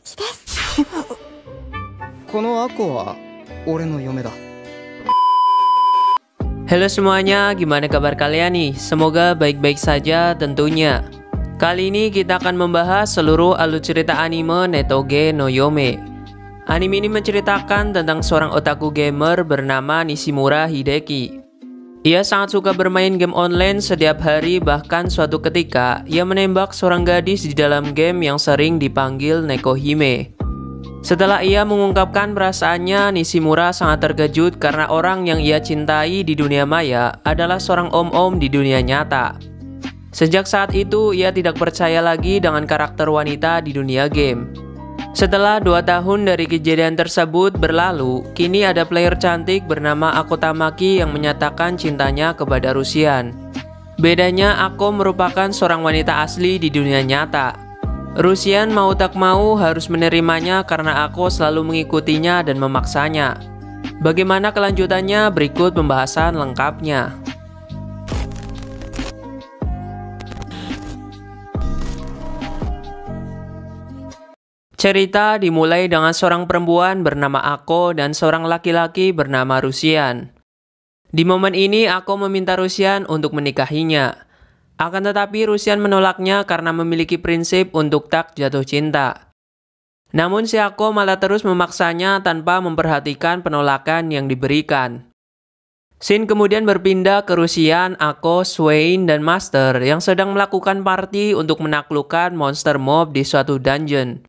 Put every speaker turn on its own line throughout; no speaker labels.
きです Halo semuanya, gimana kabar kalian nih? Semoga baik-baik saja tentunya. Kali ini kita akan membahas seluruh alur cerita anime Netoge no Yome. Anime ini menceritakan tentang seorang otaku gamer bernama Nishimura Hideki ia sangat suka bermain game online setiap hari bahkan suatu ketika ia menembak seorang gadis di dalam game yang sering dipanggil Neko Hime. Setelah ia mengungkapkan perasaannya, Nishimura sangat terkejut karena orang yang ia cintai di dunia maya adalah seorang om-om di dunia nyata. Sejak saat itu, ia tidak percaya lagi dengan karakter wanita di dunia game. Setelah dua tahun dari kejadian tersebut berlalu, kini ada player cantik bernama Ako yang menyatakan cintanya kepada Rusian. Bedanya Ako merupakan seorang wanita asli di dunia nyata. Rusian mau tak mau harus menerimanya karena Ako selalu mengikutinya dan memaksanya. Bagaimana kelanjutannya berikut pembahasan lengkapnya. Cerita dimulai dengan seorang perempuan bernama Ako dan seorang laki-laki bernama Rusian. Di momen ini, Ako meminta Rusian untuk menikahinya. Akan tetapi, Rusian menolaknya karena memiliki prinsip untuk tak jatuh cinta. Namun, si Ako malah terus memaksanya tanpa memperhatikan penolakan yang diberikan. Sin kemudian berpindah ke Rusian, Ako, Swain, dan Master yang sedang melakukan party untuk menaklukkan monster mob di suatu dungeon.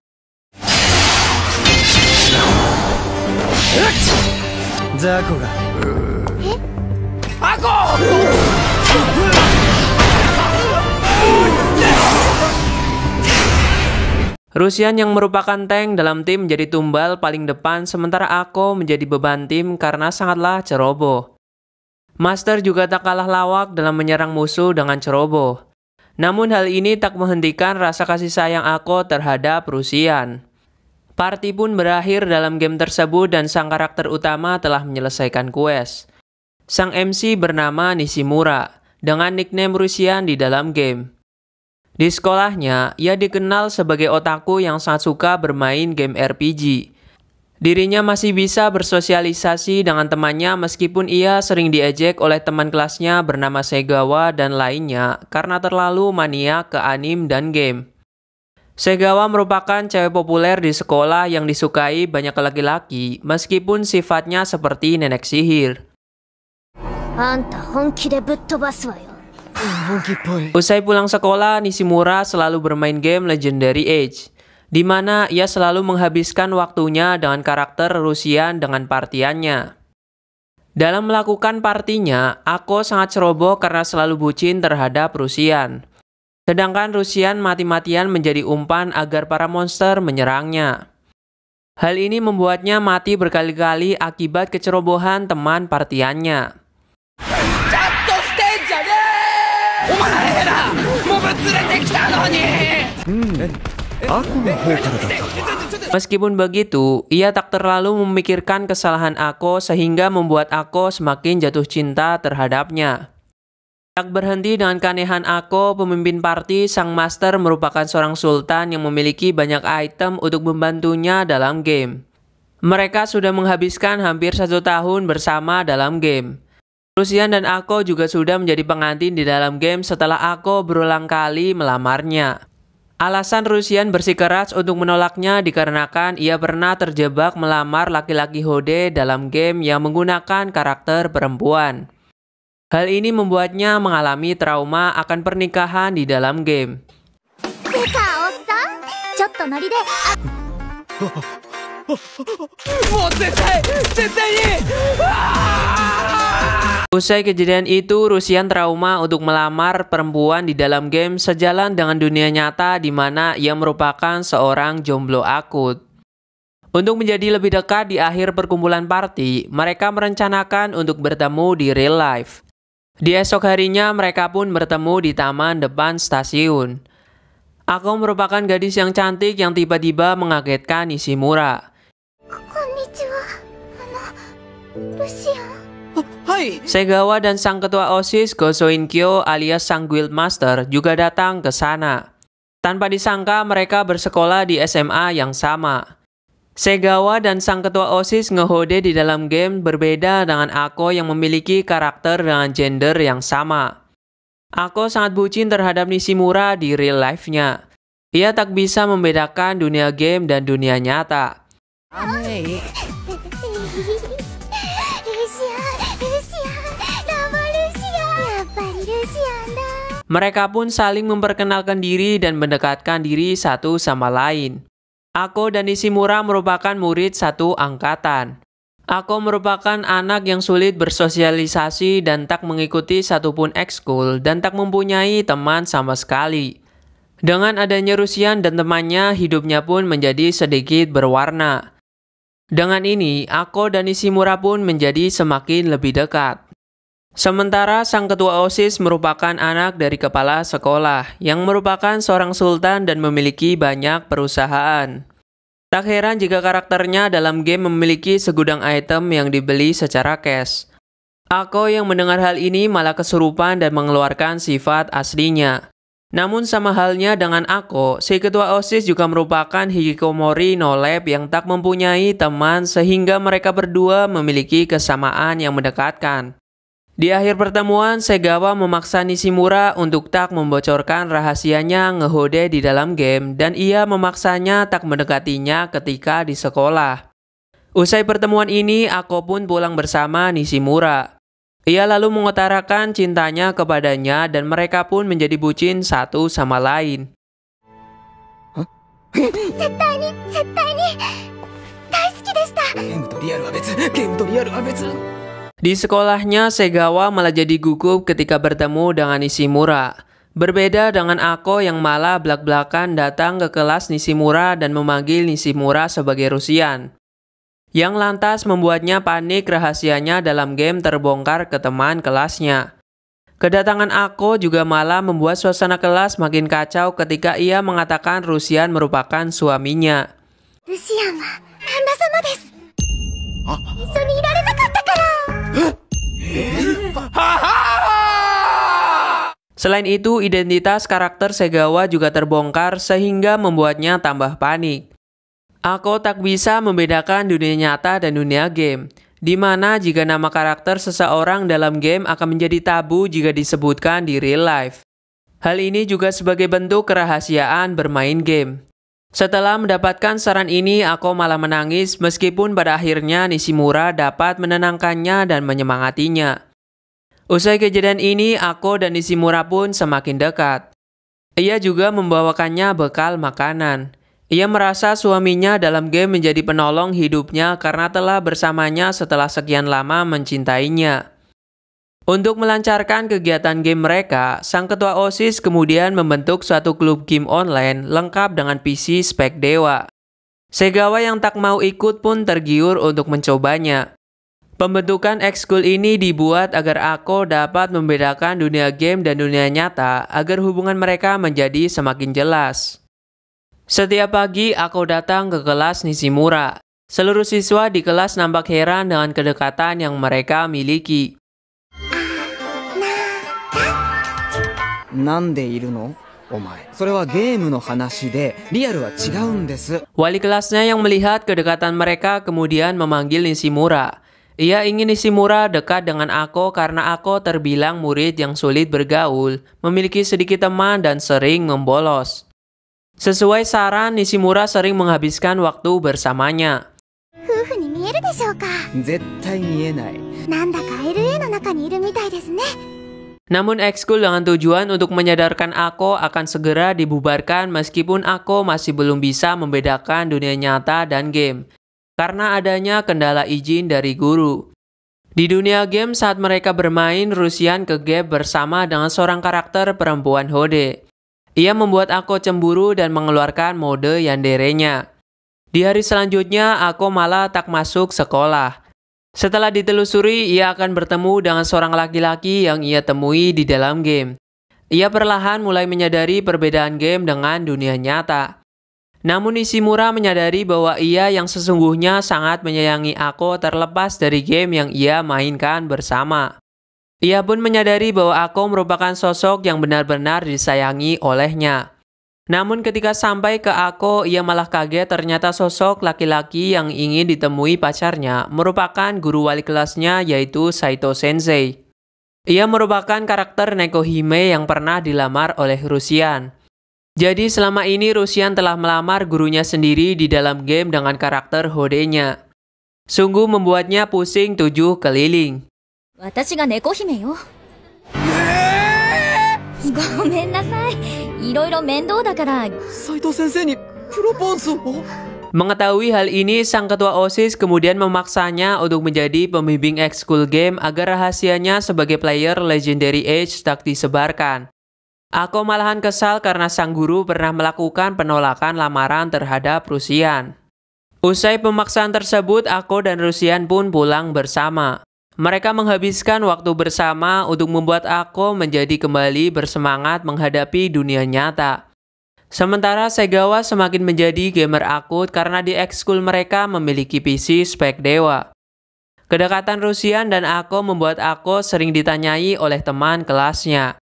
Rusian yang merupakan tank dalam tim menjadi tumbal paling depan sementara Ako menjadi beban tim karena sangatlah ceroboh. Master juga tak kalah lawak dalam menyerang musuh dengan ceroboh. Namun hal ini tak menghentikan rasa kasih sayang Ako terhadap Rusian. Party pun berakhir dalam game tersebut dan sang karakter utama telah menyelesaikan quest. Sang MC bernama Nishimura, dengan nickname Rusian di dalam game. Di sekolahnya, ia dikenal sebagai otaku yang sangat suka bermain game RPG. Dirinya masih bisa bersosialisasi dengan temannya meskipun ia sering diejek oleh teman kelasnya bernama Segawa dan lainnya karena terlalu mania ke anim dan game. Segawa merupakan cewek populer di sekolah yang disukai banyak laki-laki, meskipun sifatnya seperti nenek sihir. Usai pulang sekolah, Nishimura selalu bermain game Legendary Age, di mana ia selalu menghabiskan waktunya dengan karakter Rusian dengan partiannya. Dalam melakukan partinya, Ako sangat ceroboh karena selalu bucin terhadap Rusian. Sedangkan Rusian mati-matian menjadi umpan agar para monster menyerangnya. Hal ini membuatnya mati berkali-kali akibat kecerobohan teman partiannya. Hmm, Meskipun begitu, ia tak terlalu memikirkan kesalahan Ako sehingga membuat Ako semakin jatuh cinta terhadapnya. Tak berhenti dengan keanehan Ako, pemimpin party, Sang Master merupakan seorang sultan yang memiliki banyak item untuk membantunya dalam game. Mereka sudah menghabiskan hampir satu tahun bersama dalam game. Lucian dan Ako juga sudah menjadi pengantin di dalam game setelah Ako berulang kali melamarnya. Alasan Rusian bersikeras untuk menolaknya dikarenakan ia pernah terjebak melamar laki-laki Hode dalam game yang menggunakan karakter perempuan. Hal ini membuatnya mengalami trauma akan pernikahan di dalam game. Usai kejadian itu, Rusian trauma untuk melamar perempuan di dalam game sejalan dengan dunia nyata di mana ia merupakan seorang jomblo akut. Untuk menjadi lebih dekat di akhir perkumpulan party, mereka merencanakan untuk bertemu di real life. Di esok harinya mereka pun bertemu di taman depan stasiun. Aku merupakan gadis yang cantik yang tiba-tiba mengagetkan Ishimura. Oh, hai. Segawa dan sang ketua OSIS Gozo Inkyo alias sang Guild Master juga datang ke sana. Tanpa disangka mereka bersekolah di SMA yang sama. Segawa dan sang ketua OSIS ngehode di dalam game berbeda dengan Ako yang memiliki karakter dengan gender yang sama. Ako sangat bucin terhadap Nishimura di real life-nya. Ia tak bisa membedakan dunia game dan dunia nyata. Mereka pun saling memperkenalkan diri dan mendekatkan diri satu sama lain. Ako dan Ishimura merupakan murid satu angkatan. Ako merupakan anak yang sulit bersosialisasi dan tak mengikuti satupun ekskul dan tak mempunyai teman sama sekali. Dengan adanya Rusian dan temannya, hidupnya pun menjadi sedikit berwarna. Dengan ini, Ako dan Ishimura pun menjadi semakin lebih dekat. Sementara sang ketua OSIS merupakan anak dari kepala sekolah yang merupakan seorang sultan dan memiliki banyak perusahaan. Tak heran jika karakternya dalam game memiliki segudang item yang dibeli secara cash. Ako yang mendengar hal ini malah kesurupan dan mengeluarkan sifat aslinya. Namun sama halnya dengan Ako, si ketua OSIS juga merupakan Hikikomori no Lab yang tak mempunyai teman sehingga mereka berdua memiliki kesamaan yang mendekatkan. Di akhir pertemuan, Segawa memaksa Nishimura untuk tak membocorkan rahasianya ngehode di dalam game dan ia memaksanya tak mendekatinya ketika di sekolah. Usai pertemuan ini, aku pun pulang bersama Nishimura. Ia lalu mengutarakan cintanya kepadanya dan mereka pun menjadi bucin satu sama lain. Huh? Di sekolahnya, Segawa malah jadi gugup ketika bertemu dengan Nishimura. Berbeda dengan Ako yang malah belak-belakan datang ke kelas Nishimura dan memanggil Nishimura sebagai Rusian. Yang lantas membuatnya panik rahasianya dalam game terbongkar ke teman kelasnya. Kedatangan Ako juga malah membuat suasana kelas makin kacau ketika ia mengatakan Rusian merupakan suaminya. Rusian anda sama desu. Ah. Selain itu, identitas karakter Segawa juga terbongkar sehingga membuatnya tambah panik. Aku tak bisa membedakan dunia nyata dan dunia game, di mana jika nama karakter seseorang dalam game akan menjadi tabu jika disebutkan di real life. Hal ini juga sebagai bentuk kerahasiaan bermain game. Setelah mendapatkan saran ini, aku malah menangis meskipun pada akhirnya Nishimura dapat menenangkannya dan menyemangatinya. Usai kejadian ini, Ako dan Ishimura pun semakin dekat. Ia juga membawakannya bekal makanan. Ia merasa suaminya dalam game menjadi penolong hidupnya karena telah bersamanya setelah sekian lama mencintainya. Untuk melancarkan kegiatan game mereka, sang ketua OSIS kemudian membentuk suatu klub game online lengkap dengan PC spek dewa. Segawa yang tak mau ikut pun tergiur untuk mencobanya. Pembentukan ekskul ini dibuat agar aku dapat membedakan dunia game dan dunia nyata agar hubungan mereka menjadi semakin jelas. Setiap pagi, aku datang ke kelas Nishimura. Seluruh siswa di kelas nampak heran dengan kedekatan yang mereka miliki. Wali kelasnya yang melihat kedekatan mereka kemudian memanggil Nishimura. Ia ingin Ishimura dekat dengan Ako karena Ako terbilang murid yang sulit bergaul, memiliki sedikit teman dan sering membolos. Sesuai saran, Ishimura sering menghabiskan waktu bersamanya. Namun ekskul dengan tujuan untuk menyadarkan Ako akan segera dibubarkan meskipun Ako masih belum bisa membedakan dunia nyata dan game karena adanya kendala izin dari guru. Di dunia game saat mereka bermain, Rusian ke game bersama dengan seorang karakter perempuan Hode. Ia membuat Aku cemburu dan mengeluarkan mode Yandere-nya. Di hari selanjutnya, Aku malah tak masuk sekolah. Setelah ditelusuri, ia akan bertemu dengan seorang laki-laki yang ia temui di dalam game. Ia perlahan mulai menyadari perbedaan game dengan dunia nyata. Namun Ishimura menyadari bahwa ia yang sesungguhnya sangat menyayangi Ako terlepas dari game yang ia mainkan bersama. Ia pun menyadari bahwa Ako merupakan sosok yang benar-benar disayangi olehnya. Namun ketika sampai ke Ako, ia malah kaget ternyata sosok laki-laki yang ingin ditemui pacarnya merupakan guru wali kelasnya yaitu Saito Sensei. Ia merupakan karakter Nekohime yang pernah dilamar oleh Rusian. Jadi selama ini Rusian telah melamar gurunya sendiri di dalam game dengan karakter Hodenya. Sungguh membuatnya pusing tujuh keliling. Mengetahui hal ini, sang ketua OSIS kemudian memaksanya untuk menjadi pembimbing ekskul game agar rahasianya sebagai player Legendary Age tak disebarkan. Aku malahan kesal karena sang guru pernah melakukan penolakan lamaran terhadap Rusian. Usai pemaksaan tersebut, aku dan Rusian pun pulang bersama. Mereka menghabiskan waktu bersama untuk membuat aku menjadi kembali bersemangat menghadapi dunia nyata. Sementara Segawa semakin menjadi gamer akut karena di ekskul mereka memiliki PC spek dewa. Kedekatan Rusian dan aku membuat aku sering ditanyai oleh teman kelasnya.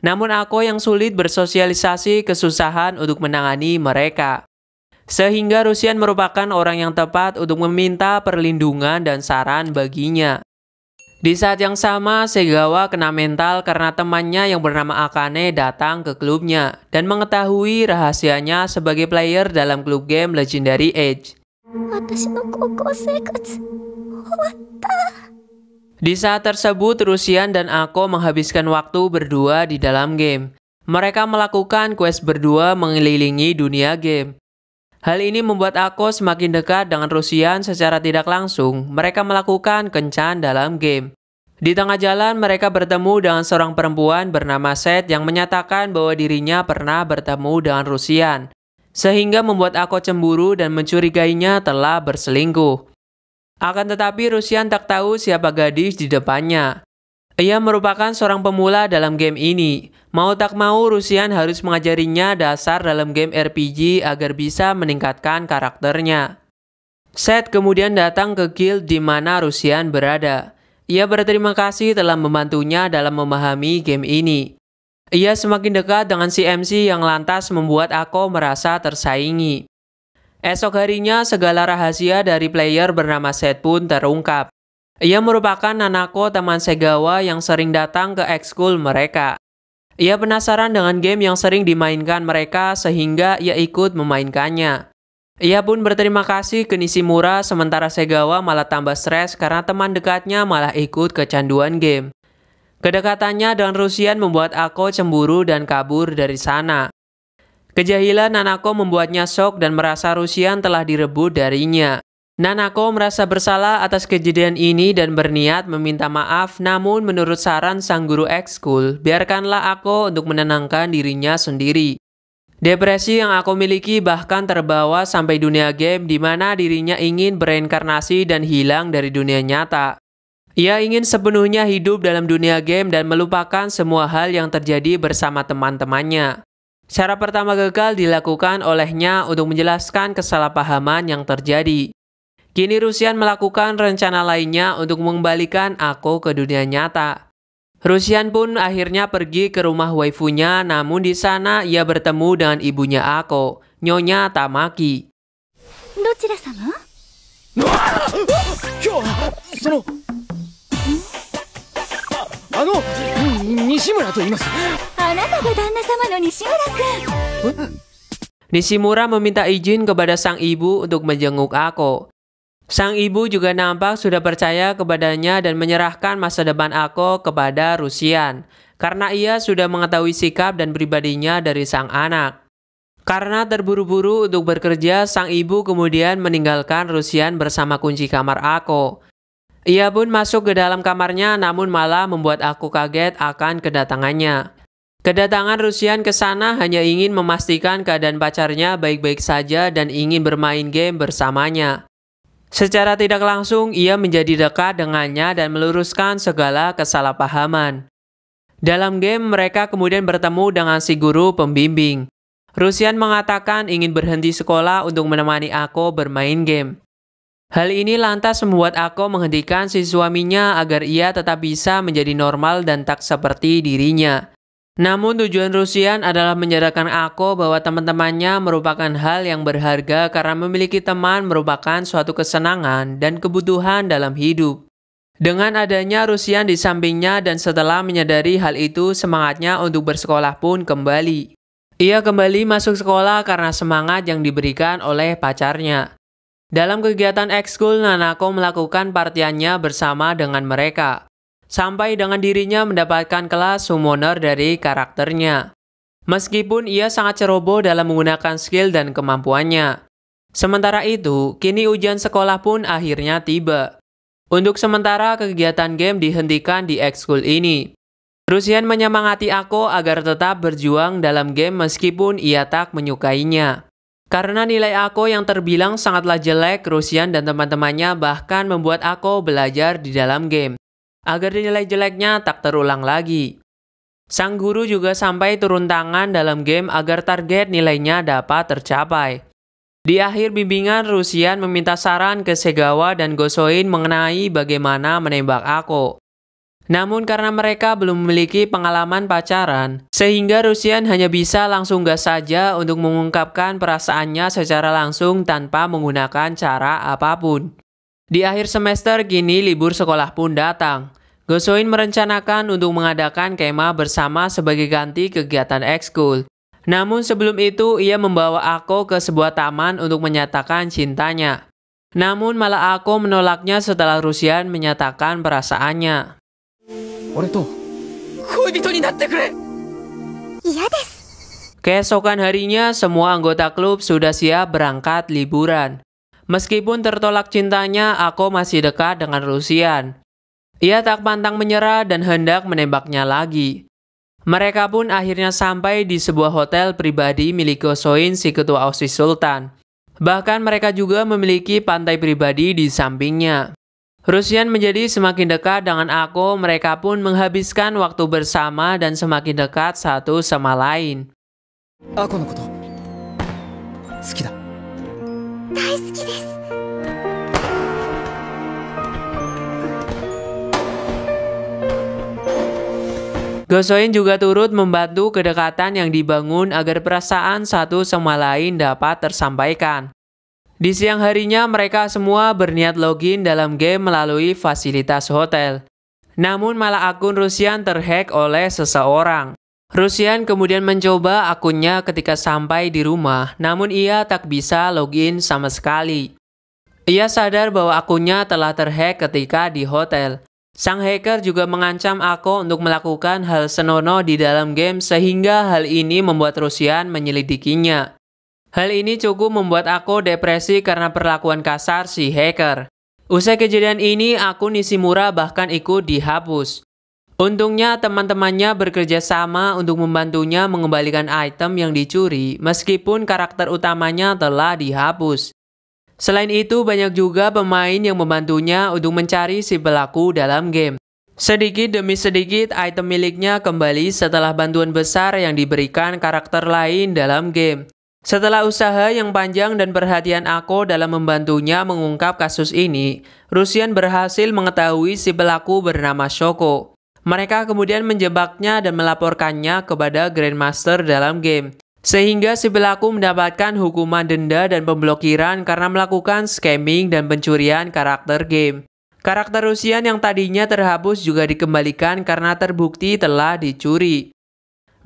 Namun aku yang sulit bersosialisasi kesusahan untuk menangani mereka. Sehingga Rusian merupakan orang yang tepat untuk meminta perlindungan dan saran baginya. Di saat yang sama, Segawa kena mental karena temannya yang bernama Akane datang ke klubnya dan mengetahui rahasianya sebagai player dalam klub game Legendary Age. Di saat tersebut, Rusian dan Ako menghabiskan waktu berdua di dalam game. Mereka melakukan quest berdua mengelilingi dunia game. Hal ini membuat Ako semakin dekat dengan Rusian secara tidak langsung. Mereka melakukan kencan dalam game. Di tengah jalan, mereka bertemu dengan seorang perempuan bernama Seth yang menyatakan bahwa dirinya pernah bertemu dengan Rusian, sehingga membuat Ako cemburu dan mencurigainya telah berselingkuh. Akan tetapi Rusian tak tahu siapa gadis di depannya. Ia merupakan seorang pemula dalam game ini. Mau tak mau Rusian harus mengajarinya dasar dalam game RPG agar bisa meningkatkan karakternya. Seth kemudian datang ke guild di mana Rusian berada. Ia berterima kasih telah membantunya dalam memahami game ini. Ia semakin dekat dengan si MC yang lantas membuat aku merasa tersaingi. Esok harinya, segala rahasia dari player bernama Seth pun terungkap. Ia merupakan Nanako teman Segawa yang sering datang ke ekskul mereka. Ia penasaran dengan game yang sering dimainkan mereka sehingga ia ikut memainkannya. Ia pun berterima kasih ke Nishimura sementara Segawa malah tambah stres karena teman dekatnya malah ikut kecanduan game. Kedekatannya dengan Rusian membuat Ako cemburu dan kabur dari sana. Kejahilan Nanako membuatnya shock dan merasa Rusian telah direbut darinya. Nanako merasa bersalah atas kejadian ini dan berniat meminta maaf namun menurut saran sang guru ekskul, biarkanlah aku untuk menenangkan dirinya sendiri. Depresi yang aku miliki bahkan terbawa sampai dunia game di mana dirinya ingin bereinkarnasi dan hilang dari dunia nyata. Ia ingin sepenuhnya hidup dalam dunia game dan melupakan semua hal yang terjadi bersama teman-temannya. Cara pertama gagal dilakukan olehnya untuk menjelaskan kesalahpahaman yang terjadi. Kini Rusian melakukan rencana lainnya untuk mengembalikan Ako ke dunia nyata. Rusian pun akhirnya pergi ke rumah waifunya namun di sana ia bertemu dengan ibunya Ako, Nyonya Tamaki. 西村と言いますあなたが旦那様の西村くん Nishimura meminta izin kepada sang ibu untuk menjenguk Ako. Sang ibu juga nampak sudah percaya kepadanya dan menyerahkan masa depan Ako kepada Rusian, karena ia sudah mengetahui sikap dan pribadinya dari sang anak. Karena terburu-buru untuk bekerja, sang ibu kemudian meninggalkan Rusian bersama kunci kamar Ako. Ia pun masuk ke dalam kamarnya namun malah membuat aku kaget akan kedatangannya. Kedatangan Rusian ke sana hanya ingin memastikan keadaan pacarnya baik-baik saja dan ingin bermain game bersamanya. Secara tidak langsung, ia menjadi dekat dengannya dan meluruskan segala kesalahpahaman. Dalam game, mereka kemudian bertemu dengan si guru pembimbing. Rusian mengatakan ingin berhenti sekolah untuk menemani aku bermain game. Hal ini lantas membuat Ako menghentikan si suaminya agar ia tetap bisa menjadi normal dan tak seperti dirinya. Namun tujuan Rusian adalah menyadarkan Ako bahwa teman-temannya merupakan hal yang berharga karena memiliki teman merupakan suatu kesenangan dan kebutuhan dalam hidup. Dengan adanya Rusian di sampingnya dan setelah menyadari hal itu semangatnya untuk bersekolah pun kembali. Ia kembali masuk sekolah karena semangat yang diberikan oleh pacarnya. Dalam kegiatan ekskul, Nanako melakukan partiannya bersama dengan mereka, sampai dengan dirinya mendapatkan kelas summoner dari karakternya. Meskipun ia sangat ceroboh dalam menggunakan skill dan kemampuannya. Sementara itu, kini ujian sekolah pun akhirnya tiba. Untuk sementara, kegiatan game dihentikan di ekskul ini. Rusian menyemangati Ako agar tetap berjuang dalam game meskipun ia tak menyukainya. Karena nilai aku yang terbilang sangatlah jelek, Rusian dan teman-temannya bahkan membuat aku belajar di dalam game, agar nilai jeleknya tak terulang lagi. Sang guru juga sampai turun tangan dalam game agar target nilainya dapat tercapai. Di akhir bimbingan, Rusian meminta saran ke Segawa dan Gosoin mengenai bagaimana menembak aku. Namun karena mereka belum memiliki pengalaman pacaran, sehingga Rusian hanya bisa langsung gas saja untuk mengungkapkan perasaannya secara langsung tanpa menggunakan cara apapun. Di akhir semester kini libur sekolah pun datang. Gosoin merencanakan untuk mengadakan kema bersama sebagai ganti kegiatan ekskul. Namun sebelum itu ia membawa Ako ke sebuah taman untuk menyatakan cintanya. Namun malah Ako menolaknya setelah Rusian menyatakan perasaannya. 俺と恋人になってくれ嫌です iya Keesokan harinya, semua anggota klub sudah siap berangkat liburan. Meskipun tertolak cintanya, aku masih dekat dengan Rusian. Ia tak pantang menyerah dan hendak menembaknya lagi. Mereka pun akhirnya sampai di sebuah hotel pribadi milik Gosoin si ketua OSIS Sultan. Bahkan mereka juga memiliki pantai pribadi di sampingnya. Rusian menjadi semakin dekat dengan aku, mereka pun menghabiskan waktu bersama dan semakin dekat satu sama lain. Aku no da. Daisuki desu. Gosoin juga turut membantu kedekatan yang dibangun agar perasaan satu sama lain dapat tersampaikan. Di siang harinya mereka semua berniat login dalam game melalui fasilitas hotel. Namun malah akun Rusian terhack oleh seseorang. Rusian kemudian mencoba akunnya ketika sampai di rumah, namun ia tak bisa login sama sekali. Ia sadar bahwa akunnya telah terhack ketika di hotel. Sang hacker juga mengancam Ako untuk melakukan hal senonoh di dalam game sehingga hal ini membuat Rusian menyelidikinya. Hal ini cukup membuat aku depresi karena perlakuan kasar si hacker. Usai kejadian ini, akun Nishimura bahkan ikut dihapus. Untungnya teman-temannya bekerja sama untuk membantunya mengembalikan item yang dicuri meskipun karakter utamanya telah dihapus. Selain itu, banyak juga pemain yang membantunya untuk mencari si pelaku dalam game. Sedikit demi sedikit, item miliknya kembali setelah bantuan besar yang diberikan karakter lain dalam game. Setelah usaha yang panjang dan perhatian Ako dalam membantunya mengungkap kasus ini, Rusian berhasil mengetahui si pelaku bernama Shoko. Mereka kemudian menjebaknya dan melaporkannya kepada Grandmaster dalam game. Sehingga si pelaku mendapatkan hukuman denda dan pemblokiran karena melakukan scamming dan pencurian karakter game. Karakter Rusian yang tadinya terhapus juga dikembalikan karena terbukti telah dicuri.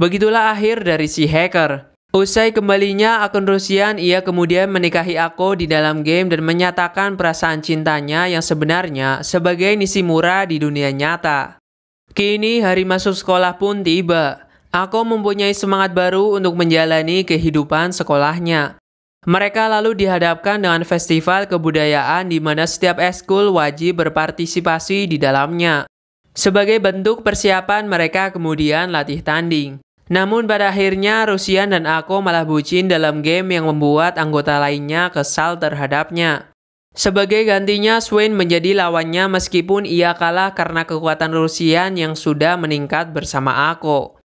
Begitulah akhir dari si hacker. Usai kembalinya akun Rusian, ia kemudian menikahi Ako di dalam game dan menyatakan perasaan cintanya yang sebenarnya sebagai Nishimura di dunia nyata. Kini hari masuk sekolah pun tiba. Ako mempunyai semangat baru untuk menjalani kehidupan sekolahnya. Mereka lalu dihadapkan dengan festival kebudayaan di mana setiap eskul wajib berpartisipasi di dalamnya. Sebagai bentuk persiapan mereka kemudian latih tanding. Namun pada akhirnya Rusian dan Ako malah bucin dalam game yang membuat anggota lainnya kesal terhadapnya. Sebagai gantinya, Swain menjadi lawannya meskipun ia kalah karena kekuatan Rusian yang sudah meningkat bersama Ako.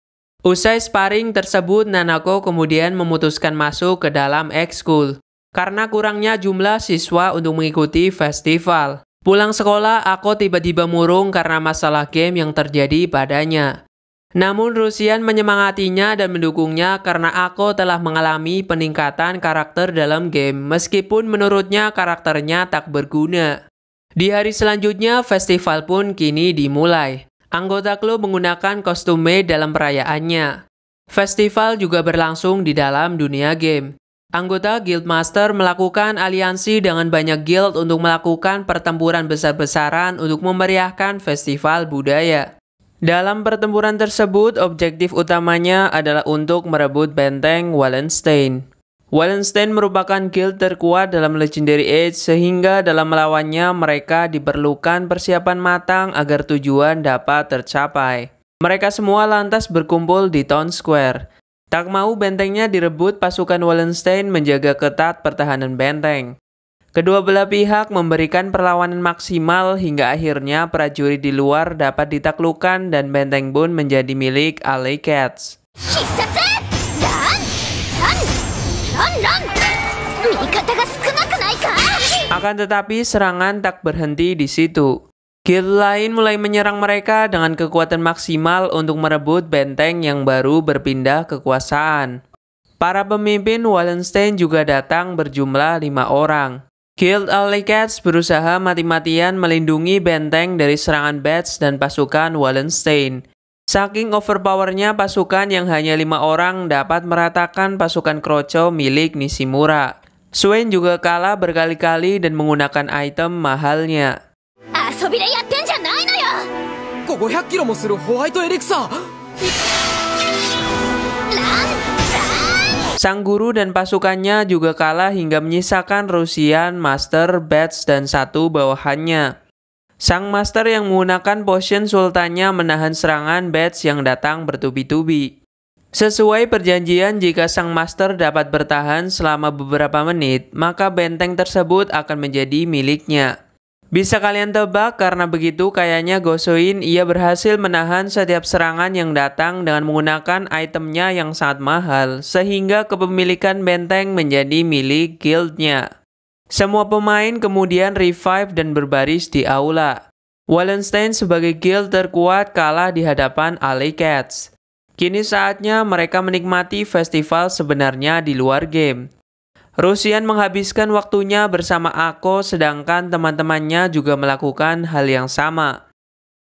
Usai sparring tersebut, Nanako kemudian memutuskan masuk ke dalam X-School karena kurangnya jumlah siswa untuk mengikuti festival. Pulang sekolah, Ako tiba-tiba murung karena masalah game yang terjadi padanya. Namun Rusian menyemangatinya dan mendukungnya karena Ako telah mengalami peningkatan karakter dalam game meskipun menurutnya karakternya tak berguna. Di hari selanjutnya, festival pun kini dimulai. Anggota klub menggunakan kostum Mei dalam perayaannya. Festival juga berlangsung di dalam dunia game. Anggota Guildmaster melakukan aliansi dengan banyak guild untuk melakukan pertempuran besar-besaran untuk memeriahkan festival budaya. Dalam pertempuran tersebut, objektif utamanya adalah untuk merebut benteng Wallenstein. Wallenstein merupakan guild terkuat dalam Legendary Age sehingga dalam melawannya mereka diperlukan persiapan matang agar tujuan dapat tercapai. Mereka semua lantas berkumpul di Town Square. Tak mau bentengnya direbut pasukan Wallenstein menjaga ketat pertahanan benteng. Kedua belah pihak memberikan perlawanan maksimal hingga akhirnya prajurit di luar dapat ditaklukkan dan benteng pun menjadi milik Alley Cats. Akan tetapi serangan tak berhenti di situ. Guild lain mulai menyerang mereka dengan kekuatan maksimal untuk merebut benteng yang baru berpindah kekuasaan. Para pemimpin Wallenstein juga datang berjumlah lima orang. Guild Alley Cats berusaha mati-matian melindungi benteng dari serangan Bats dan pasukan Wallenstein. Saking overpowernya pasukan yang hanya lima orang dapat meratakan pasukan Kroco milik Nishimura. Swain juga kalah berkali-kali dan menggunakan item mahalnya. Asobire yatten janai no yo! 500 Sang guru dan pasukannya juga kalah hingga menyisakan Rusian, Master, Bats, dan satu bawahannya. Sang Master yang menggunakan potion sultannya menahan serangan Bats yang datang bertubi-tubi. Sesuai perjanjian, jika sang master dapat bertahan selama beberapa menit, maka benteng tersebut akan menjadi miliknya. Bisa kalian tebak karena begitu kayaknya gosuin ia berhasil menahan setiap serangan yang datang dengan menggunakan itemnya yang sangat mahal sehingga kepemilikan benteng menjadi milik guildnya. Semua pemain kemudian revive dan berbaris di aula. Wallenstein sebagai guild terkuat kalah di hadapan Alley Cats. Kini saatnya mereka menikmati festival sebenarnya di luar game. Rusian menghabiskan waktunya bersama Ako sedangkan teman-temannya juga melakukan hal yang sama.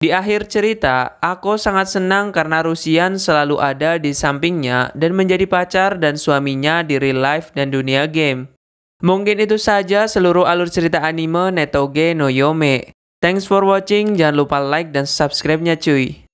Di akhir cerita, Ako sangat senang karena Rusian selalu ada di sampingnya dan menjadi pacar dan suaminya di real life dan dunia game. Mungkin itu saja seluruh alur cerita anime Netoge no Yome. Thanks for watching, jangan lupa like dan subscribe-nya cuy.